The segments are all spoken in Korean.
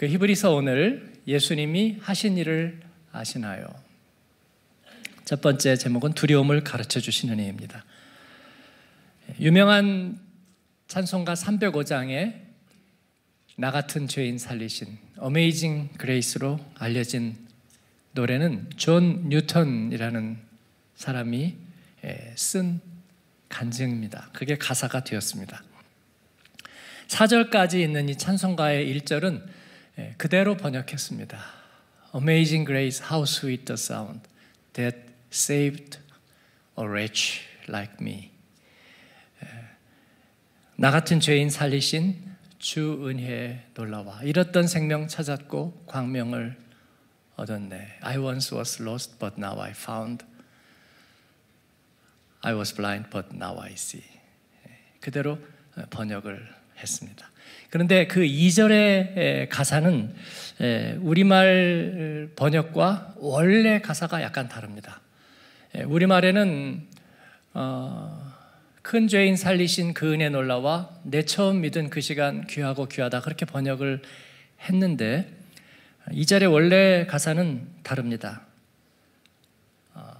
그 히브리서 오늘 예수님이 하신 일을 아시나요? 첫 번째 제목은 두려움을 가르쳐 주시는 해입니다. 유명한 찬송가 305장에 나 같은 죄인 살리신 어메이징 그레이스로 알려진 노래는 존 뉴턴이라는 사람이 예, 쓴 간증입니다. 그게 가사가 되었습니다. 4절까지 있는 이 찬송가의 1절은 예, 그대로 번역했습니다. Amazing grace, how sweet the sound that saved a wretch like me. 예, 나 같은 죄인 살리신 주 은혜에 놀라와 잃었던 생명 찾았고 광명을 얻었네. I once was lost, but now I found. I was blind, but now I see. 그대로 번역을 했습니다. 그런데 그 2절의 가사는 우리말 번역과 원래 가사가 약간 다릅니다. 우리말에는 어, 큰 죄인 살리신 그 은혜 놀라와 내 처음 믿은 그 시간 귀하고 귀하다 그렇게 번역을 했는데 이 절의 원래 가사는 다릅니다. 어,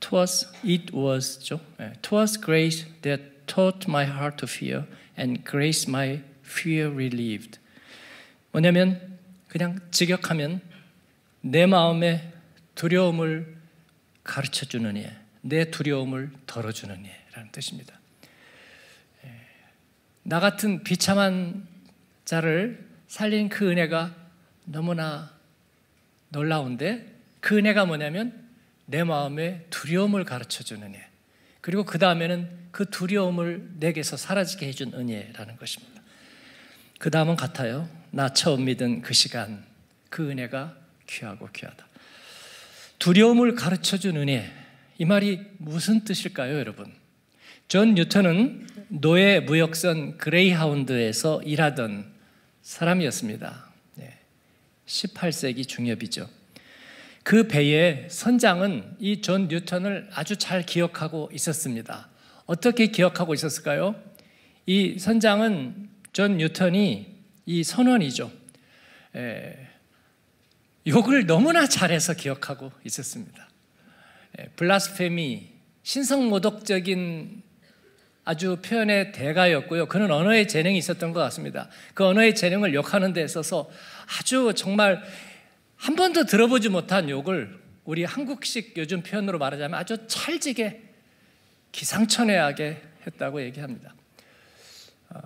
t was, it was죠. 예, t was grace that taught my heart to fear and grace my fear relieved. 뭐냐면 그냥 직역하면 내 마음의 두려움을 가르쳐 주는 예, 내 두려움을 덜어 주는 예라는 뜻입니다. 예. 나 같은 비참한 자를 살린 그 은혜가 너무나 놀라운데 그 은혜가 뭐냐면 내 마음의 두려움을 가르쳐 주는 예. 그리고 그 다음에는 그 두려움을 내게서 사라지게 해준 은혜라는 것입니다. 그 다음은 같아요. 나 처음 믿은 그 시간, 그 은혜가 귀하고 귀하다. 두려움을 가르쳐 준 은혜. 이 말이 무슨 뜻일까요, 여러분? 존 뉴턴은 노예 무역선 그레이하운드에서 일하던 사람이었습니다. 18세기 중엽이죠. 그 배의 선장은 이 존 뉴턴을 아주 잘 기억하고 있었습니다. 어떻게 기억하고 있었을까요? 이 선장은 존 뉴턴이 이 선원이죠. 에, 욕을 너무나 잘해서 기억하고 있었습니다. 블라스페미, 신성모독적인 아주 표현의 대가였고요. 그는 언어의 재능이 있었던 것 같습니다. 그 언어의 재능을 욕하는 데 있어서 아주 정말 한 번도 들어보지 못한 욕을 우리 한국식 요즘 표현으로 말하자면 아주 찰지게 기상천외하게 했다고 얘기합니다. 어,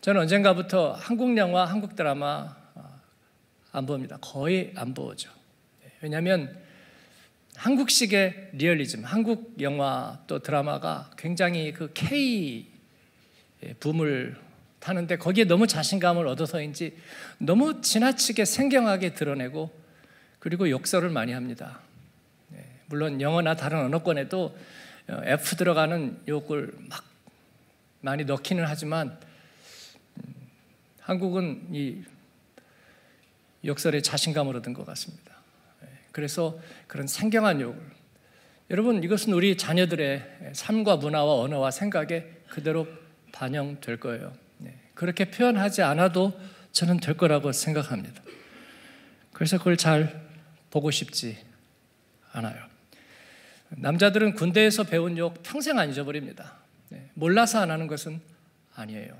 저는 언젠가부터 한국 영화, 한국 드라마 어, 안 봅니다. 거의 안 보죠. 네, 왜냐하면 한국식의 리얼리즘, 한국 영화 또 드라마가 굉장히 그 K 붐을 타는데 거기에 너무 자신감을 얻어서인지 너무 지나치게 생경하게 드러내고 그리고 욕설을 많이 합니다. 네, 물론 영어나 다른 언어권에도 어, F 들어가는 욕을 막 많이 넣기는 하지만 음, 한국은 이 역설에 자신감을 얻은 것 같습니다. 네, 그래서 그런 생경한 욕을 여러분 이것은 우리 자녀들의 삶과 문화와 언어와 생각에 그대로 반영될 거예요. 그렇게 표현하지 않아도 저는 될 거라고 생각합니다. 그래서 그걸 잘 보고 싶지 않아요. 남자들은 군대에서 배운 욕 평생 안 잊어버립니다. 네, 몰라서 안 하는 것은 아니에요.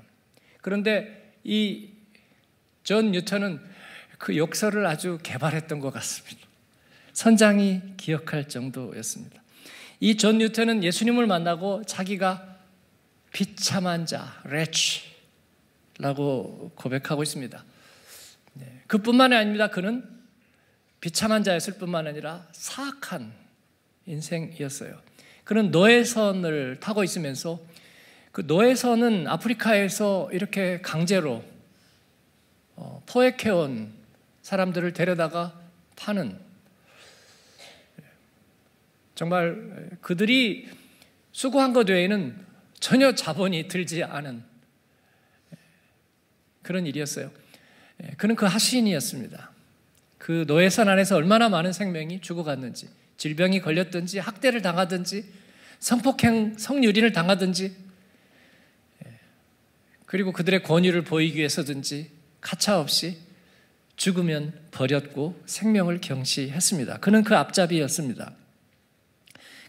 그런데 이 존 뉴턴은 그 욕설을 아주 개발했던 것 같습니다. 선장이 기억할 정도였습니다. 이 존 뉴턴은 예수님을 만나고 자기가 비참한 자, w r 라고 고백하고 있습니다. 네, 그뿐만이 아닙니다. 그는 비참한 자였을 뿐만 아니라 사악한 인생이었어요. 그는 노예선을 타고 있으면서 그 노예선은 아프리카에서 이렇게 강제로 어, 포획해온 사람들을 데려다가 파는 정말 그들이 수고한 것 외에는 전혀 자본이 들지 않은 그런 일이었어요. 예, 그는 그 하시인이었습니다. 그 노예산 안에서 얼마나 많은 생명이 죽어갔는지, 질병이 걸렸든지, 학대를 당하든지, 성폭행, 성유린을 당하든지, 예, 그리고 그들의 권위를 보이기 위해서든지 가차없이 죽으면 버렸고 생명을 경시했습니다. 그는 그 앞잡이였습니다.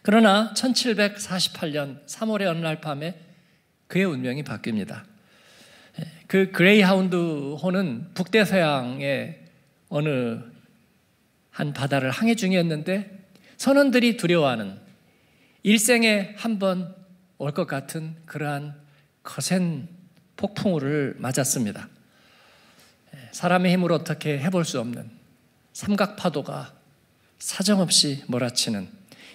그러나 1748년 3월의 어느 날 밤에 그의 운명이 바뀝니다. 그 그레이하운드호는 북대서양의 어느 한 바다를 항해 중이었는데 선원들이 두려워하는 일생에 한 번 올 것 같은 그러한 거센 폭풍우를 맞았습니다. 예, 사람의 힘으로 어떻게 해볼 수 없는 삼각파도가 사정없이 몰아치는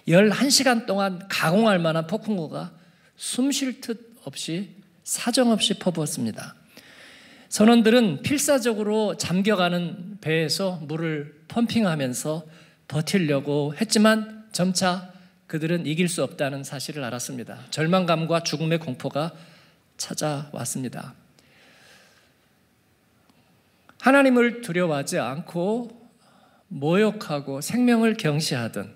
11시간 동안 가공할 만한 폭풍우가 숨 쉴 듯 없이 사정없이 퍼부었습니다. 선원들은 필사적으로 잠겨가는 배에서 물을 펌핑하면서 버틸려고 했지만 점차 그들은 이길 수 없다는 사실을 알았습니다. 절망감과 죽음의 공포가 찾아왔습니다. 하나님을 두려워하지 않고 모욕하고 생명을 경시하던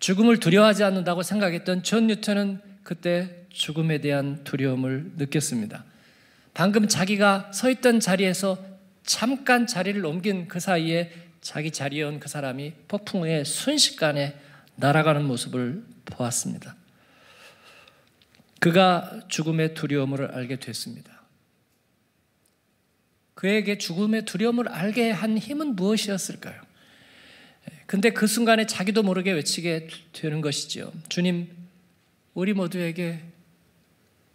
죽음을 두려워하지 않는다고 생각했던 존 뉴턴은 그때 죽음에 대한 두려움을 느꼈습니다. 방금 자기가 서 있던 자리에서 잠깐 자리를 옮긴 그 사이에 자기 자리에 그 사람이 폭풍에 순식간에 날아가는 모습을 보았습니다. 그가 죽음의 두려움을 알게 됐습니다. 그에게 죽음의 두려움을 알게 한 힘은 무엇이었을까요? 근데 그 순간에 자기도 모르게 외치게 되는 것이지 주님, 우리 모두에게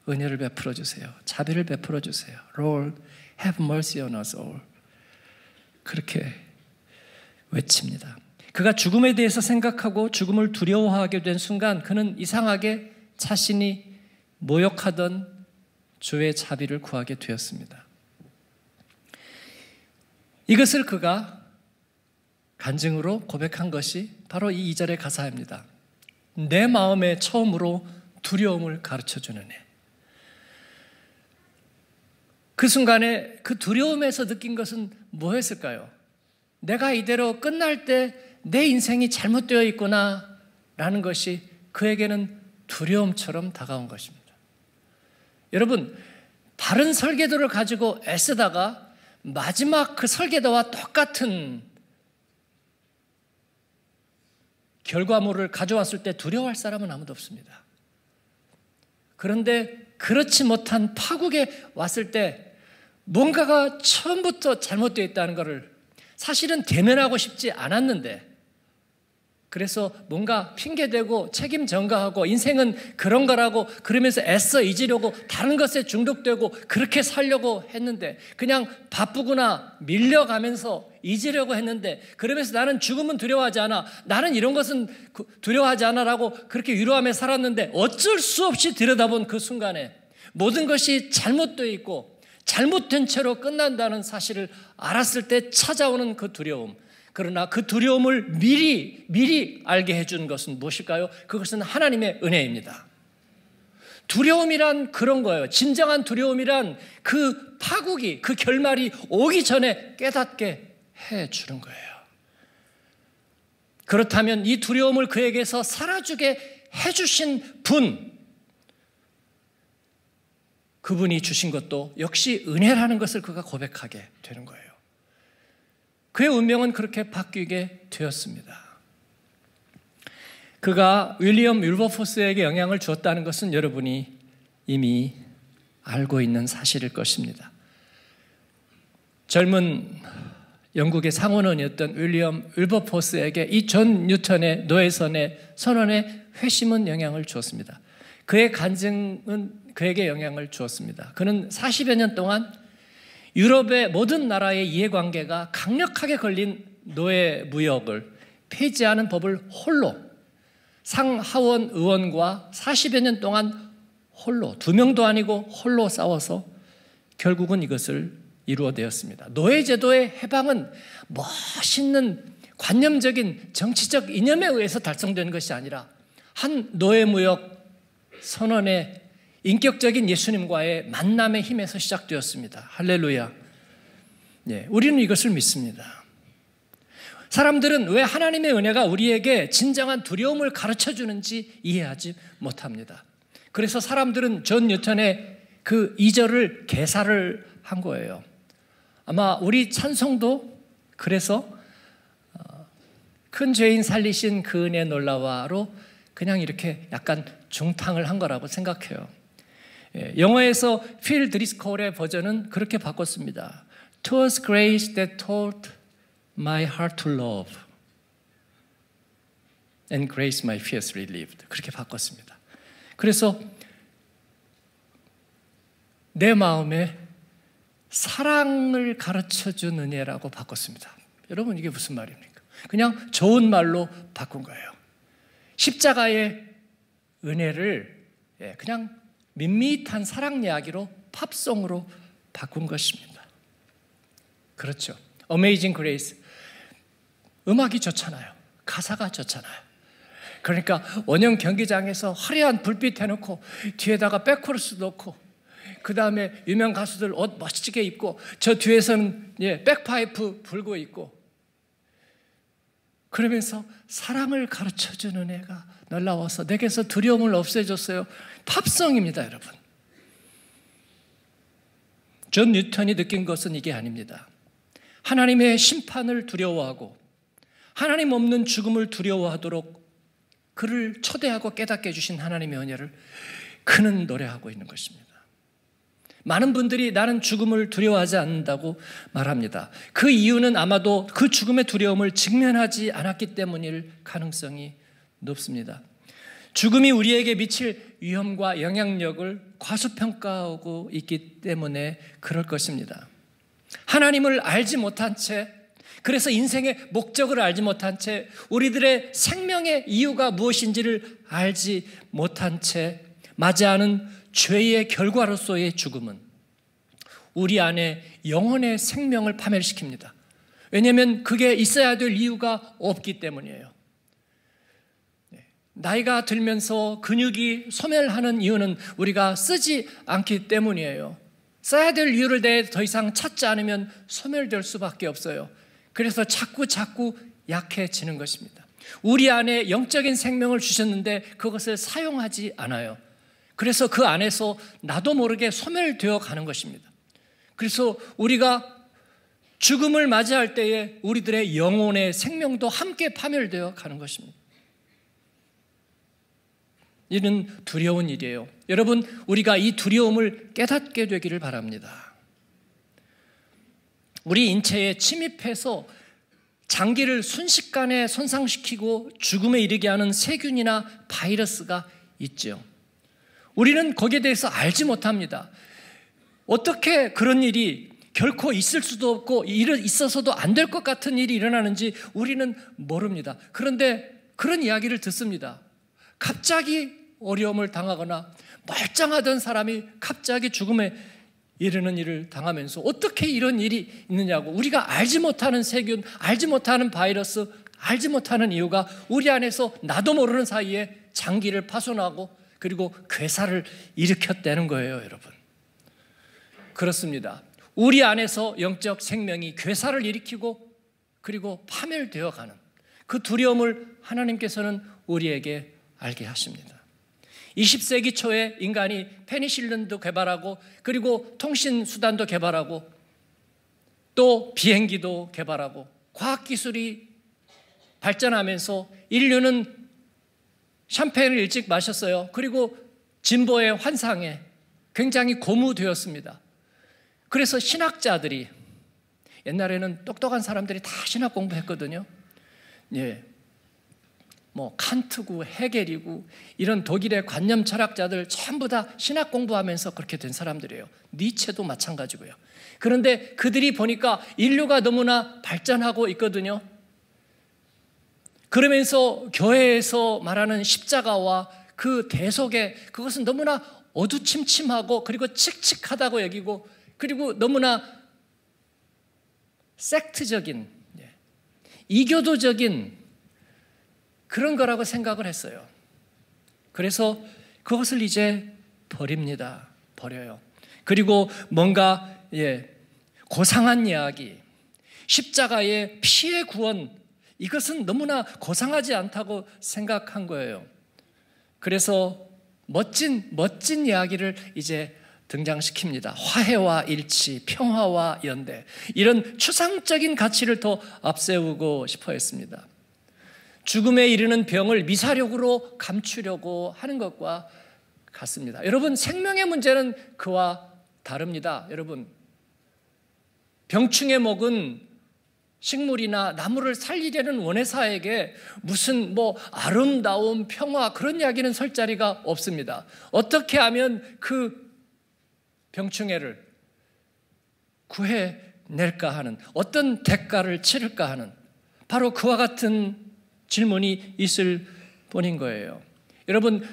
은혜를 베풀어 주세요. 자비를 베풀어 주세요. Lord, have mercy on us all. 그렇게 외칩니다. 그가 죽음에 대해서 생각하고 죽음을 두려워하게 된 순간 그는 이상하게 자신이 모욕하던 주의 자비를 구하게 되었습니다. 이것을 그가 간증으로 고백한 것이 바로 이 2절의 가사입니다. 내 마음에 처음으로 두려움을 가르쳐 주는 애. 그 순간에 그 두려움에서 느낀 것은 뭐였을까요? 내가 이대로 끝날 때 내 인생이 잘못되어 있구나 라는 것이 그에게는 두려움처럼 다가온 것입니다. 여러분, 바른 설계도를 가지고 애쓰다가 마지막 그 설계도와 똑같은 결과물을 가져왔을 때 두려워할 사람은 아무도 없습니다. 그런데 그렇지 못한 파국에 왔을 때 뭔가가 처음부터 잘못되어 있다는 것을 사실은 대면하고 싶지 않았는데 그래서 뭔가 핑계대고 책임 전가하고 인생은 그런 거라고 그러면서 애써 잊으려고 다른 것에 중독되고 그렇게 살려고 했는데 그냥 바쁘구나 밀려가면서 잊으려고 했는데 그러면서 나는 죽음은 두려워하지 않아 나는 이런 것은 그 두려워하지 않아라고 그렇게 위로하며 살았는데 어쩔 수 없이 들여다본 그 순간에 모든 것이 잘못되어 있고 잘못된 채로 끝난다는 사실을 알았을 때 찾아오는 그 두려움. 그러나 그 두려움을 미리, 미리 알게 해 준 것은 무엇일까요? 그것은 하나님의 은혜입니다. 두려움이란 그런 거예요. 진정한 두려움이란 그 파국이, 그 결말이 오기 전에 깨닫게 해주는 거예요. 그렇다면 이 두려움을 그에게서 사라지게 해주신 분, 그분이 주신 것도 역시 은혜라는 것을 그가 고백하게 되는 거예요. 그의 운명은 그렇게 바뀌게 되었습니다. 그가 윌리엄 율버포스에게 영향을 주었다는 것은 여러분이 이미 알고 있는 사실일 것입니다. 젊은 영국의 상원원이었던 윌리엄 율버포스에게 이 존 뉴턴의 노예선의 선언에 회심은 영향을 주었습니다. 그의 간증은 그에게 영향을 주었습니다. 그는 40여 년 동안 유럽의 모든 나라의 이해관계가 강력하게 걸린 노예 무역을 폐지하는 법을 홀로 상하원 의원과 40여 년 동안 홀로 두 명도 아니고 홀로 싸워서 결국은 이것을 이루어내었습니다. 노예 제도의 해방은 멋있는 관념적인 정치적 이념에 의해서 달성된 것이 아니라 한 노예 무역 선언의 인격적인 예수님과의 만남의 힘에서 시작되었습니다. 할렐루야. 예, 우리는 이것을 믿습니다. 사람들은 왜 하나님의 은혜가 우리에게 진정한 두려움을 가르쳐 주는지 이해하지 못합니다. 그래서 사람들은 전 뉴턴의 그 2절을 개사를 한 거예요. 아마 우리 찬성도 그래서 어, 큰 죄인 살리신 그 은혜 놀라와로 그냥 이렇게 약간 중탕을 한 거라고 생각해요. 예, 영어에서 필 드리스콜의 버전은 그렇게 바꿨습니다. t w a s grace that taught my heart to love and grace my fears relieved. 그렇게 바꿨습니다. 그래서 내 마음에 사랑을 가르쳐 준 은혜라고 바꿨습니다. 여러분 이게 무슨 말입니까? 그냥 좋은 말로 바꾼 거예요. 십자가의 은혜를 예, 그냥 밋밋한 사랑 이야기로 팝송으로 바꾼 것입니다. 그렇죠. 어메이징 그레이스. 음악이 좋잖아요. 가사가 좋잖아요. 그러니까 원형 경기장에서 화려한 불빛 해놓고 뒤에다가 백코러스 넣고 그 다음에 유명 가수들 옷 멋지게 입고 저 뒤에서는 예, 백파이프 불고 있고 그러면서 사랑을 가르쳐주는 애가 놀라워서 내게서 두려움을 없애줬어요. 팝성입니다, 여러분. 존 뉴턴이 느낀 것은 이게 아닙니다. 하나님의 심판을 두려워하고 하나님 없는 죽음을 두려워하도록 그를 초대하고 깨닫게 해주신 하나님의 은혜를 그는 노래하고 있는 것입니다. 많은 분들이 나는 죽음을 두려워하지 않는다고 말합니다. 그 이유는 아마도 그 죽음의 두려움을 직면하지 않았기 때문일 가능성이 높습니다. 죽음이 우리에게 미칠 위험과 영향력을 과소평가하고 있기 때문에 그럴 것입니다. 하나님을 알지 못한 채, 그래서 인생의 목적을 알지 못한 채, 우리들의 생명의 이유가 무엇인지를 알지 못한 채, 맞이하는 죄의 결과로서의 죽음은 우리 안에 영혼의 생명을 파멸시킵니다. 왜냐하면 그게 있어야 될 이유가 없기 때문이에요. 나이가 들면서 근육이 소멸하는 이유는 우리가 쓰지 않기 때문이에요. 써야 될 이유를 대해 더 이상 찾지 않으면 소멸될 수밖에 없어요. 그래서 자꾸 자꾸 약해지는 것입니다. 우리 안에 영적인 생명을 주셨는데 그것을 사용하지 않아요. 그래서 그 안에서 나도 모르게 소멸되어 가는 것입니다. 그래서 우리가 죽음을 맞이할 때에 우리들의 영혼의 생명도 함께 파멸되어 가는 것입니다. 이는 두려운 일이에요. 여러분, 우리가 이 두려움을 깨닫게 되기를 바랍니다. 우리 인체에 침입해서 장기를 순식간에 손상시키고 죽음에 이르게 하는 세균이나 바이러스가 있죠. 우리는 거기에 대해서 알지 못합니다. 어떻게 그런 일이 결코 있을 수도 없고 있어서도 안 될 것 같은 일이 일어나는지 우리는 모릅니다. 그런데 그런 이야기를 듣습니다. 갑자기 어려움을 당하거나 멀쩡하던 사람이 갑자기 죽음에 이르는 일을 당하면서 어떻게 이런 일이 있느냐고 우리가 알지 못하는 세균, 알지 못하는 바이러스, 알지 못하는 이유가 우리 안에서 나도 모르는 사이에 장기를 파손하고 그리고 괴사를 일으켰다는 거예요, 여러분. 그렇습니다. 우리 안에서 영적 생명이 괴사를 일으키고 그리고 파멸되어 가는 그 두려움을 하나님께서는 우리에게 알게 하십니다. 20세기 초에 인간이 페니실린도 개발하고 그리고 통신 수단도 개발하고 또 비행기도 개발하고 과학 기술이 발전하면서 인류는 샴페인을 일찍 마셨어요. 그리고 진보의 환상에 굉장히 고무되었습니다. 그래서 신학자들이 옛날에는 똑똑한 사람들이 다 신학 공부했거든요. 예. 뭐 칸트고 헤겔이고 이런 독일의 관념 철학자들 전부 다 신학 공부하면서 그렇게 된 사람들이에요. 니체도 마찬가지고요. 그런데 그들이 보니까 인류가 너무나 발전하고 있거든요. 그러면서 교회에서 말하는 십자가와 그 대속에 그것은 너무나 어두침침하고 그리고 칙칙하다고 여기고 그리고 너무나 섹트적인 예, 이교도적인 그런 거라고 생각을 했어요. 그래서 그것을 이제 버립니다. 버려요. 그리고 뭔가 예, 고상한 이야기, 십자가의 피의 구원 이것은 너무나 고상하지 않다고 생각한 거예요. 그래서 멋진 멋진 이야기를 이제 등장시킵니다. 화해와 일치, 평화와 연대 이런 추상적인 가치를 더 앞세우고 싶어 했습니다. 죽음에 이르는 병을 미사력으로 감추려고 하는 것과 같습니다. 여러분, 생명의 문제는 그와 다릅니다. 여러분, 병충해 먹은 식물이나 나무를 살리려는 원회사에게 무슨 뭐 아름다움, 평화 그런 이야기는 설 자리가 없습니다. 어떻게 하면 그 병충해를 구해낼까 하는 어떤 대가를 치를까 하는 바로 그와 같은 질문이 있을 뿐인 거예요. 여러분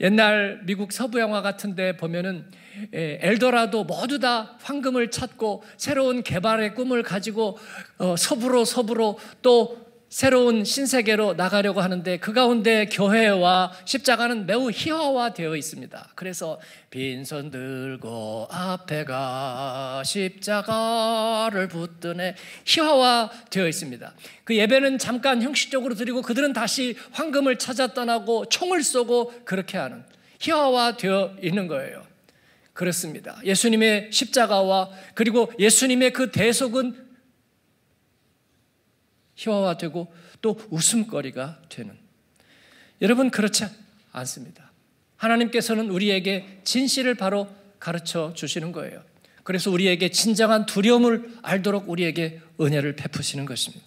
옛날 미국 서부 영화 같은데 보면은 엘더라도 모두 다 황금을 찾고 새로운 개발의 꿈을 가지고 어, 서부로 서부로 또 새로운 신세계로 나가려고 하는데 그 가운데 교회와 십자가는 매우 희화화되어 있습니다. 그래서 빈손 들고 앞에 가 십자가를 붙드네 희화화되어 있습니다. 그 예배는 잠깐 형식적으로 드리고 그들은 다시 황금을 찾아 떠나고 총을 쏘고 그렇게 하는 희화화되어 있는 거예요. 그렇습니다. 예수님의 십자가와 그리고 예수님의 그 대속은 희화화되고 또 웃음거리가 되는. 여러분 그렇지 않습니다. 하나님께서는 우리에게 진실을 바로 가르쳐 주시는 거예요. 그래서 우리에게 진정한 두려움을 알도록 우리에게 은혜를 베푸시는 것입니다.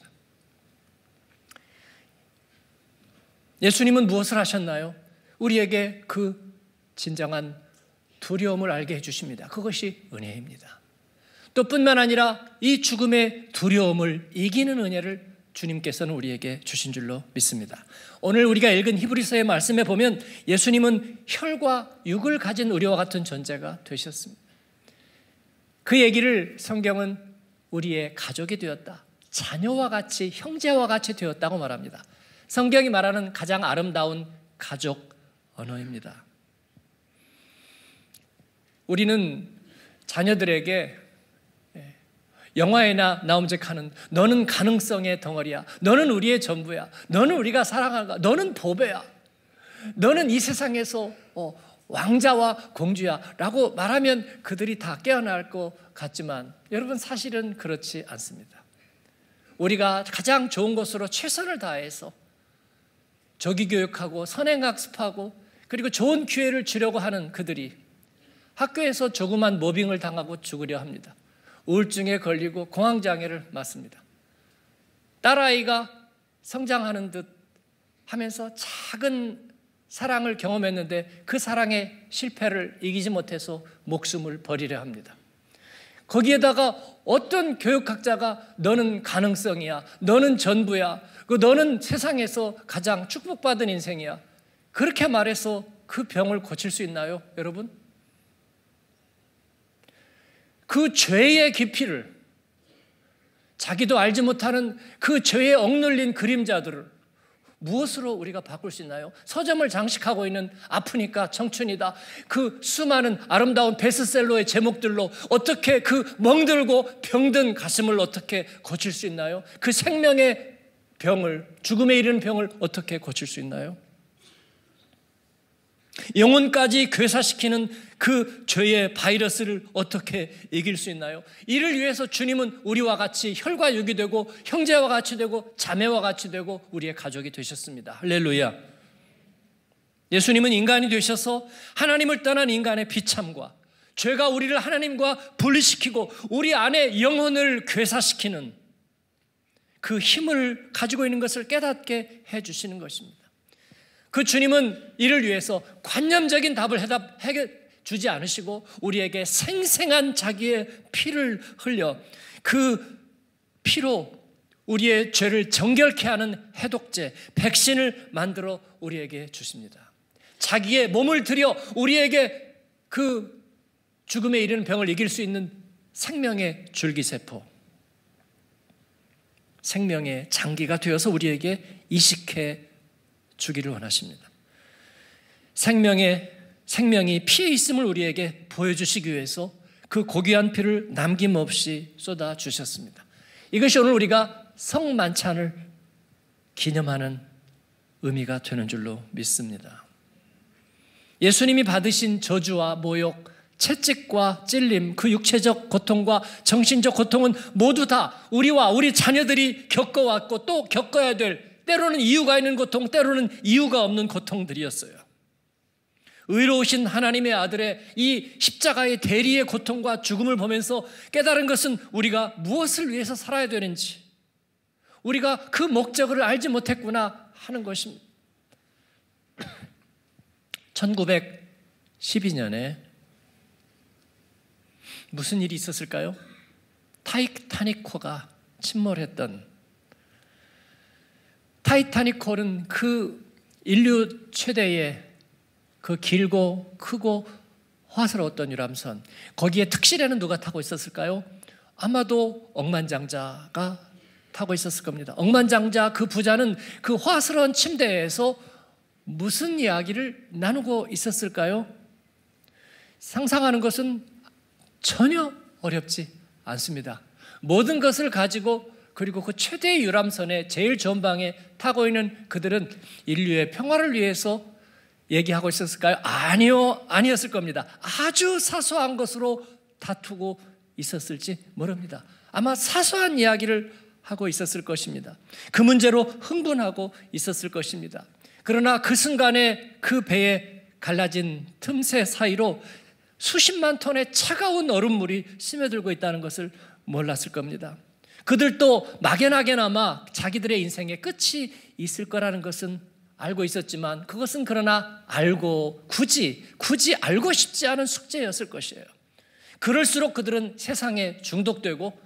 예수님은 무엇을 하셨나요? 우리에게 그 진정한 두려움을 알게 해주십니다. 그것이 은혜입니다. 또 뿐만 아니라 이 죽음의 두려움을 이기는 은혜를 주님께서는 우리에게 주신 줄로 믿습니다. 오늘 우리가 읽은 히브리서의 말씀에 보면 예수님은 혈과 육을 가진 우리와 같은 존재가 되셨습니다. 그 얘기를 성경은 우리의 가족이 되었다. 자녀와 같이 형제와 같이 되었다고 말합니다. 성경이 말하는 가장 아름다운 가족 언어입니다. 우리는 자녀들에게 영화에나 나옴직하는 너는 가능성의 덩어리야. 너는 우리의 전부야. 너는 우리가 사랑하는 너는 보배야. 너는 이 세상에서 어, 왕자와 공주야라고 말하면 그들이 다 깨어날 것 같지만 여러분 사실은 그렇지 않습니다. 우리가 가장 좋은 것으로 최선을 다해서 조기 교육하고 선행 학습하고 그리고 좋은 기회를 주려고 하는 그들이 학교에서 조그만 모빙을 당하고 죽으려 합니다. 우울증에 걸리고 공황장애를 맞습니다. 딸아이가 성장하는 듯 하면서 작은 사랑을 경험했는데 그 사랑의 실패를 이기지 못해서 목숨을 버리려 합니다. 거기에다가 어떤 교육학자가 너는 가능성이야. 너는 전부야. 그 너는 세상에서 가장 축복받은 인생이야. 그렇게 말해서 그 병을 고칠 수 있나요, 여러분? 그 죄의 깊이를 자기도 알지 못하는 그 죄에 억눌린 그림자들을 무엇으로 우리가 바꿀 수 있나요? 서점을 장식하고 있는 아프니까 청춘이다. 그 수많은 아름다운 베스트셀러의 제목들로 어떻게 그 멍들고 병든 가슴을 어떻게 고칠 수 있나요? 그 생명의 병을, 죽음에 이르는 병을 어떻게 고칠 수 있나요? 영혼까지 괴사시키는 그 죄의 바이러스를 어떻게 이길 수 있나요? 이를 위해서 주님은 우리와 같이 혈과 육이 되고 형제와 같이 되고 자매와 같이 되고 우리의 가족이 되셨습니다. 할렐루야. 예수님은 인간이 되셔서 하나님을 떠난 인간의 비참과 죄가 우리를 하나님과 분리시키고 우리 안에 영혼을 괴사시키는 그 힘을 가지고 있는 것을 깨닫게 해 주시는 것입니다. 그 주님은 이를 위해서 관념적인 답을 해답, 해 주지 않으시고 우리에게 생생한 자기의 피를 흘려 그 피로 우리의 죄를 정결케 하는 해독제, 백신을 만들어 우리에게 주십니다. 자기의 몸을 들여 우리에게 그 죽음에 이르는 병을 이길 수 있는 생명의 줄기세포, 생명의 장기가 되어서 우리에게 이식해 주기를 원하십니다. 생명의 생명이 피해 있음을 우리에게 보여주시기 위해서 그 고귀한 피를 남김없이 쏟아 주셨습니다. 이것이 오늘 우리가 성만찬을 기념하는 의미가 되는 줄로 믿습니다. 예수님이 받으신 저주와 모욕, 채찍과 찔림, 그 육체적 고통과 정신적 고통은 모두 다 우리와 우리 자녀들이 겪어왔고 또 겪어야 될 때로는 이유가 있는 고통, 때로는 이유가 없는 고통들이었어요. 의로우신 하나님의 아들의 이 십자가의 대리의 고통과 죽음을 보면서 깨달은 것은 우리가 무엇을 위해서 살아야 되는지, 우리가 그 목적을 알지 못했구나 하는 것입니다. 1912년에 무슨 일이 있었을까요? 타이타닉호가 침몰했던 타이타닉홀은 그 인류 최대의 그 길고 크고 화스러웠던 유람선 거기에 특실에는 누가 타고 있었을까요? 아마도 억만장자가 타고 있었을 겁니다. 억만장자 그 부자는 그 화스러운 침대에서 무슨 이야기를 나누고 있었을까요? 상상하는 것은 전혀 어렵지 않습니다. 모든 것을 가지고 그리고 그 최대의 유람선에 제일 전방에 타고 있는 그들은 인류의 평화를 위해서 얘기하고 있었을까요? 아니요, 아니었을 겁니다. 아주 사소한 것으로 다투고 있었을지 모릅니다. 아마 사소한 이야기를 하고 있었을 것입니다. 그 문제로 흥분하고 있었을 것입니다. 그러나 그 순간에 그 배에 갈라진 틈새 사이로 수십만 톤의 차가운 얼음물이 스며들고 있다는 것을 몰랐을 겁니다. 그들도 막연하게나마 자기들의 인생의 끝이 있을 거라는 것은 알고 있었지만 그것은 그러나 알고 굳이 굳이 알고 싶지 않은 숙제였을 것이에요. 그럴수록 그들은 세상에 중독되고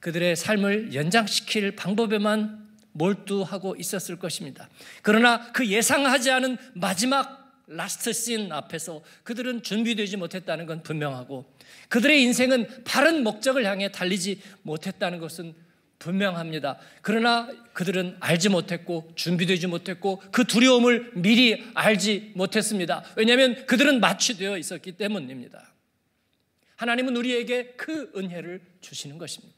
그들의 삶을 연장시킬 방법에만 몰두하고 있었을 것입니다. 그러나 그 예상하지 않은 마지막 라스트 씬 앞에서 그들은 준비되지 못했다는 건 분명하고 그들의 인생은 바른 목적을 향해 달리지 못했다는 것은 분명합니다. 그러나 그들은 알지 못했고 준비되지 못했고 그 두려움을 미리 알지 못했습니다. 왜냐하면 그들은 마취되어 있었기 때문입니다. 하나님은 우리에게 그 은혜를 주시는 것입니다.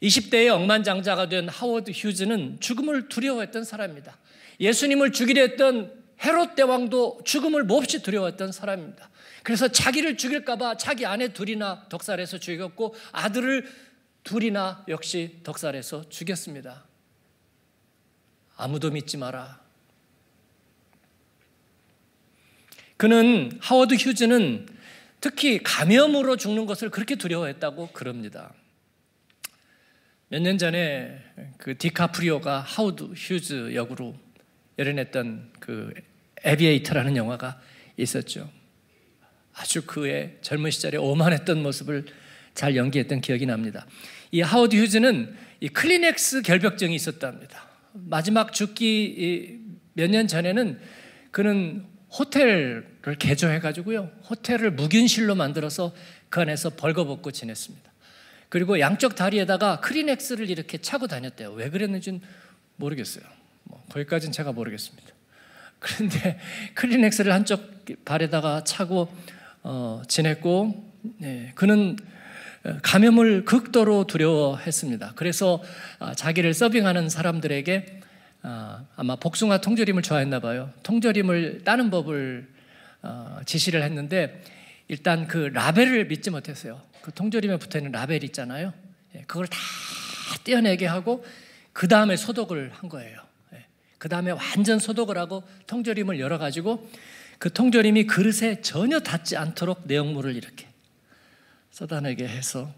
20대의 억만장자가 된 하워드 휴즈는 죽음을 두려워했던 사람입니다. 예수님을 죽이려 했던 헤롯 대왕도 죽음을 몹시 두려워했던 사람입니다. 그래서 자기를 죽일까봐 자기 아내 둘이나 덕살해서 죽였고 아들을 둘이나 역시 덕살해서 죽였습니다. 아무도 믿지 마라. 그는 하워드 휴즈는 특히 감염으로 죽는 것을 그렇게 두려워했다고 그럽니다. 몇 년 전에 그 디카프리오가 하워드 휴즈 역으로 열연했던 그 에비에이터라는 영화가 있었죠. 아주 그의 젊은 시절에 오만했던 모습을 잘 연기했던 기억이 납니다. 이 하워드 휴즈는 이 클리넥스 결벽증이 있었답니다. 마지막 죽기 몇 년 전에는 그는 호텔을 개조해가지고요. 호텔을 묵윤실로 만들어서 그 안에서 벌거벗고 지냈습니다. 그리고 양쪽 다리에다가 크리넥스를 이렇게 차고 다녔대요. 왜 그랬는지는 모르겠어요. 뭐 거기까지는 제가 모르겠습니다. 그런데 크리넥스를 한쪽 발에다가 차고 어, 지냈고 예, 그는 어, 감염을 극도로 두려워했습니다. 그래서 아, 자기를 서빙하는 사람들에게 아, 아마 복숭아 통조림을 좋아했나 봐요. 통조림을 따는 법을 어, 지시를 했는데 일단 그 라벨을 믿지 못했어요. 그 통조림에 붙어 있는 라벨 있잖아요. 예, 그걸 다 떼어내게 하고 그 다음에 소독을 한 거예요. 예, 그 다음에 완전 소독을 하고 통조림을 열어 가지고 그 통조림이 그릇에 전혀 닿지 않도록 내용물을 이렇게 써다내게 해서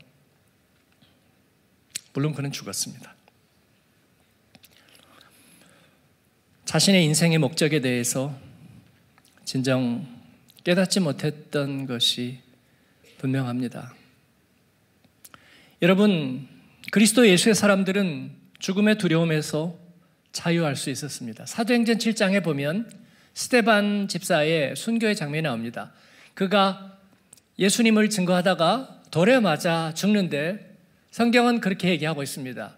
물론 그는 죽었습니다. 자신의 인생의 목적에 대해서 진정 깨닫지 못했던 것이 분명합니다. 여러분, 그리스도 예수의 사람들은 죽음의 두려움에서 자유할 수 있었습니다. 사도행전 7장에 보면 스테반 집사의 순교의 장면이 나옵니다. 그가 예수님을 증거하다가 돌에 맞아 죽는데 성경은 그렇게 얘기하고 있습니다.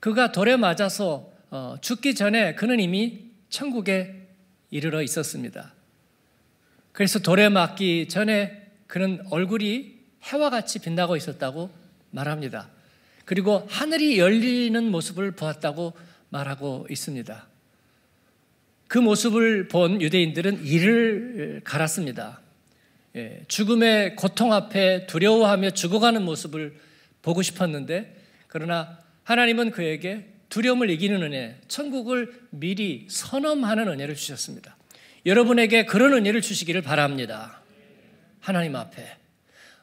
그가 돌에 맞아서 어, 죽기 전에 그는 이미 천국에 이르러 있었습니다. 그래서 돌에 맞기 전에 그는 얼굴이 해와 같이 빛나고 있었다고 말합니다. 그리고 하늘이 열리는 모습을 보았다고 말하고 있습니다. 그 모습을 본 유대인들은 이를 갈았습니다. 예, 죽음의 고통 앞에 두려워하며 죽어가는 모습을 보고 싶었는데 그러나 하나님은 그에게 두려움을 이기는 은혜, 천국을 미리 선언하는 은혜를 주셨습니다. 여러분에게 그런 은혜를 주시기를 바랍니다. 하나님 앞에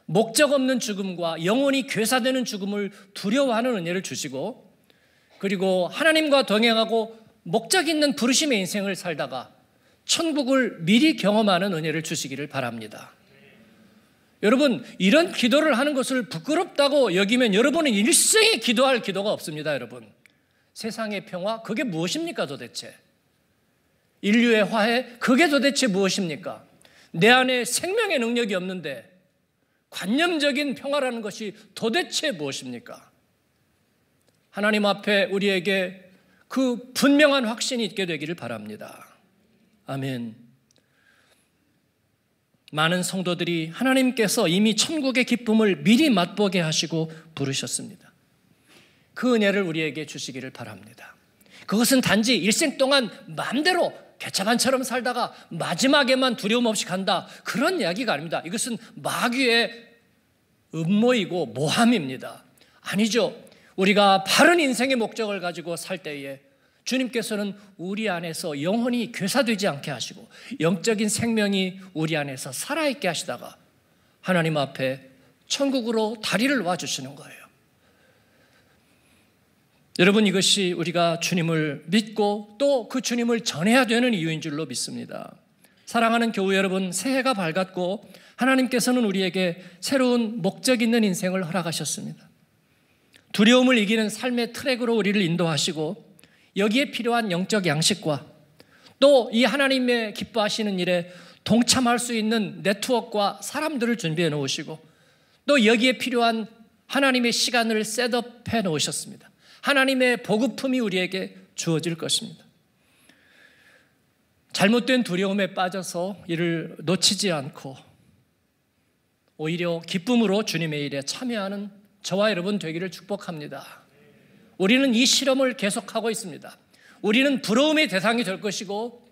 목적 없는 죽음과 영혼이 괴사되는 죽음을 두려워하는 은혜를 주시고 그리고 하나님과 동행하고 목적 있는 부르심의 인생을 살다가 천국을 미리 경험하는 은혜를 주시기를 바랍니다. 여러분, 이런 기도를 하는 것을 부끄럽다고 여기면 여러분은 일생에 기도할 기도가 없습니다, 여러분. 세상의 평화, 그게 무엇입니까, 도대체? 인류의 화해, 그게 도대체 무엇입니까? 내 안에 생명의 능력이 없는데 관념적인 평화라는 것이 도대체 무엇입니까? 하나님 앞에 우리에게 그 분명한 확신이 있게 되기를 바랍니다. 아멘. 많은 성도들이 하나님께서 이미 천국의 기쁨을 미리 맛보게 하시고 부르셨습니다. 그 은혜를 우리에게 주시기를 바랍니다. 그것은 단지 일생 동안 마음대로 개차반처럼 살다가 마지막에만 두려움 없이 간다. 그런 이야기가 아닙니다. 이것은 마귀의 음모이고 모함입니다. 아니죠. 우리가 바른 인생의 목적을 가지고 살 때에 주님께서는 우리 안에서 영혼이 괴사되지 않게 하시고 영적인 생명이 우리 안에서 살아있게 하시다가 하나님 앞에 천국으로 다리를 와주시는 거예요. 여러분 이것이 우리가 주님을 믿고 또 그 주님을 전해야 되는 이유인 줄로 믿습니다. 사랑하는 교우 여러분, 새해가 밝았고 하나님께서는 우리에게 새로운 목적 있는 인생을 허락하셨습니다. 두려움을 이기는 삶의 트랙으로 우리를 인도하시고 여기에 필요한 영적 양식과 또 이 하나님의 기뻐하시는 일에 동참할 수 있는 네트워크와 사람들을 준비해 놓으시고 또 여기에 필요한 하나님의 시간을 셋업해 놓으셨습니다. 하나님의 보급품이 우리에게 주어질 것입니다. 잘못된 두려움에 빠져서 이를 놓치지 않고 오히려 기쁨으로 주님의 일에 참여하는 저와 여러분 되기를 축복합니다. 우리는 이 실험을 계속하고 있습니다. 우리는 부러움의 대상이 될 것이고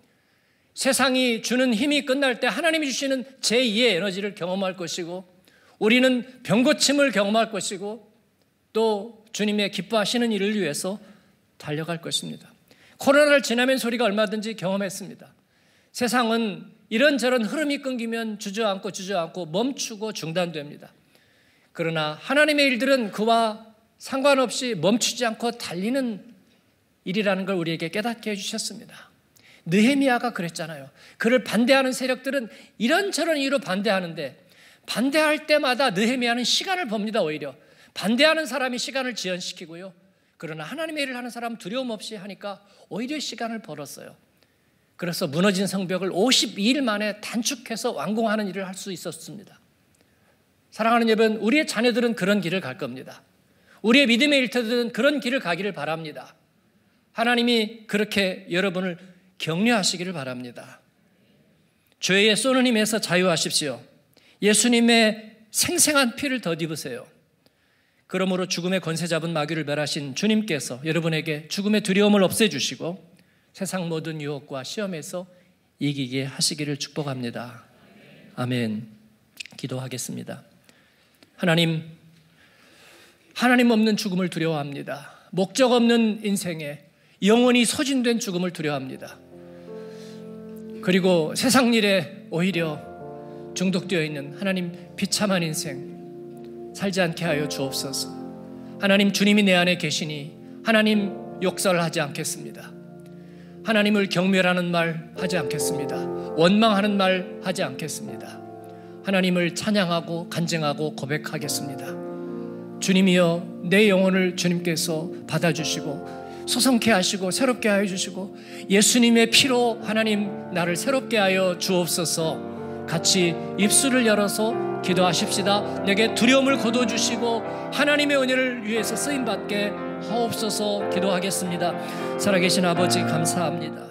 세상이 주는 힘이 끝날 때 하나님이 주시는 제2의 에너지를 경험할 것이고 우리는 병고침을 경험할 것이고 또 주님의 기뻐하시는 일을 위해서 달려갈 것입니다. 코로나를 지나면 소리가 얼마든지 경험했습니다. 세상은 이런저런 흐름이 끊기면 주저앉고 주저앉고 멈추고 중단됩니다. 그러나 하나님의 일들은 그와 상관없이 멈추지 않고 달리는 일이라는 걸 우리에게 깨닫게 해주셨습니다. 느헤미야가 그랬잖아요. 그를 반대하는 세력들은 이런저런 이유로 반대하는데 반대할 때마다 느헤미야는 시간을 법니다. 오히려 반대하는 사람이 시간을 지연시키고요. 그러나 하나님의 일을 하는 사람은 두려움 없이 하니까 오히려 시간을 벌었어요. 그래서 무너진 성벽을 52일 만에 단축해서 완공하는 일을 할 수 있었습니다. 사랑하는 여러분, 우리의 자녀들은 그런 길을 갈 겁니다. 우리의 믿음의 일터들은 그런 길을 가기를 바랍니다. 하나님이 그렇게 여러분을 격려하시기를 바랍니다. 죄의 쏘는 힘에서 자유하십시오. 예수님의 생생한 피를 덧입으세요. 그러므로 죽음의 권세 잡은 마귀를 멸하신 주님께서 여러분에게 죽음의 두려움을 없애주시고 세상 모든 유혹과 시험에서 이기게 하시기를 축복합니다. 아멘. 기도하겠습니다. 하나님, 하나님 없는 죽음을 두려워합니다. 목적 없는 인생에 영원히 소진된 죽음을 두려워합니다. 그리고 세상 일에 오히려 중독되어 있는 하나님 비참한 인생 살지 않게 하여 주옵소서. 하나님 주님이 내 안에 계시니 하나님 욕설을 하지 않겠습니다. 하나님을 경멸하는 말 하지 않겠습니다. 원망하는 말 하지 않겠습니다. 하나님을 찬양하고 간증하고 고백하겠습니다. 주님이여 내 영혼을 주님께서 받아주시고 소성케 하시고 새롭게 하여 주시고 예수님의 피로 하나님 나를 새롭게 하여 주옵소서 같이 입술을 열어서 기도하십시다. 내게 두려움을 거둬 주시고 하나님의 은혜를 위해서 쓰임 받게 하옵소서 기도하겠습니다. 살아계신 아버지 감사합니다.